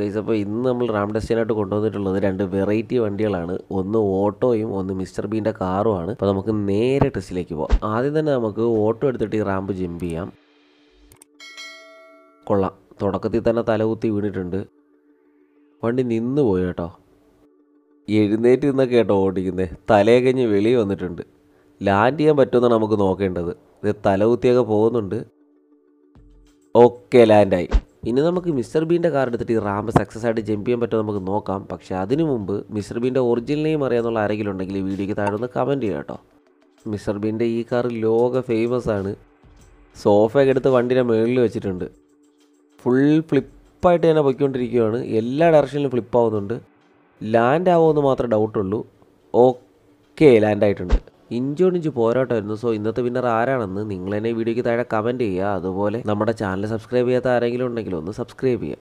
guys അപ്പോൾ ഇന്ന് നമ്മൾ റാം ടെസ്റ്റിനായിട്ട് കൊണ്ടുവന്നിട്ടുള്ളത് രണ്ട് വെറൈറ്റി വണ്ടികളാണ് ഒന്ന് ഓട്ടോയും ഒന്ന് മിസ്റ്റർ ബീൻ്റെ കാറുമാണ് അപ്പോൾ നമുക്ക് നേരെ ടെസ്റ്റിലേക്ക് പോകാം ആദ്യം തന്നെ നമുക്ക് ഓട്ടോ എടുത്തിട്ട് ഈ റാമ്പ് ജമ്പ് ചെയ്യാം കൊള്ളാം തുടക്കത്തിൽ തന്നെ തലകുത്തി വീണിട്ടുണ്ട് വണ്ടി നിന്ന് പോയി കേട്ടോ എഴുന്നേറ്റ് നിന്നൊക്കെ കേട്ടോ ഓടിക്കുന്നത് തലയെ കഴിഞ്ഞ് വെളി വന്നിട്ടുണ്ട് ലാൻഡ് ചെയ്യാൻ പറ്റുമെന്നാണ് നമുക്ക് നോക്കേണ്ടത് ഇത് തലകുത്തിയൊക്കെ പോകുന്നുണ്ട് ഓക്കെ ലാൻഡായി ഇനി നമുക്ക് മിസ്റ്റർ ബീൻ്റെ കാർഡ് എടുത്തിട്ട് ഈ റാമ്പ് സക്സസ് ആയിട്ട് ജമ്പ് ചെയ്യാൻ പറ്റുമോ നമുക്ക് നോക്കാം പക്ഷേ അതിനു മുമ്പ് മിസ്റ്റർ ബീൻ്റെ ഒറിജിനൽ നെയിം അറിയാമെന്നുള്ള ആരെങ്കിലും ഉണ്ടെങ്കിൽ ഈ വീഡിയോയ്ക്ക് താഴെ ഒന്ന് കമൻറ്റ് ചെയ്യാം കേട്ടോ മിസ്റ്റർ ബീൻ്റെ ഈ കാർ ലോക ഫേമസ് ആണ് സോഫയൊക്കെ എടുത്ത് വണ്ടിയുടെ മുകളിൽ വെച്ചിട്ടുണ്ട് ഫുൾ ഫ്ലിപ്പായിട്ട് തന്നെ പൊയ്ക്കൊണ്ടിരിക്കുകയാണ് എല്ലാ ഡയറക്ഷനിലും ഫ്ലിപ്പ് ആവുന്നുണ്ട് ലാൻഡ് ആവുമെന്ന് മാത്രമേ ഡൗട്ടുള്ളൂ ഓക്കെ ലാൻഡ് ആയിട്ടുണ്ട് ഇഞ്ചോടിഞ്ച് പോരാട്ടമായിരുന്നു സോ ഇന്നത്തെ വിന്നർ ആരാണെന്ന് നിങ്ങൾ തന്നെ വീഡിയോയ്ക്ക് താഴെ കമൻറ്റ് ചെയ്യുക അതുപോലെ നമ്മുടെ ചാനൽ സബ്സ്ക്രൈബ് ചെയ്യാത്ത ആരെങ്കിലും ഉണ്ടെങ്കിൽ ഒന്ന് സബ്സ്ക്രൈബ് ചെയ്യുക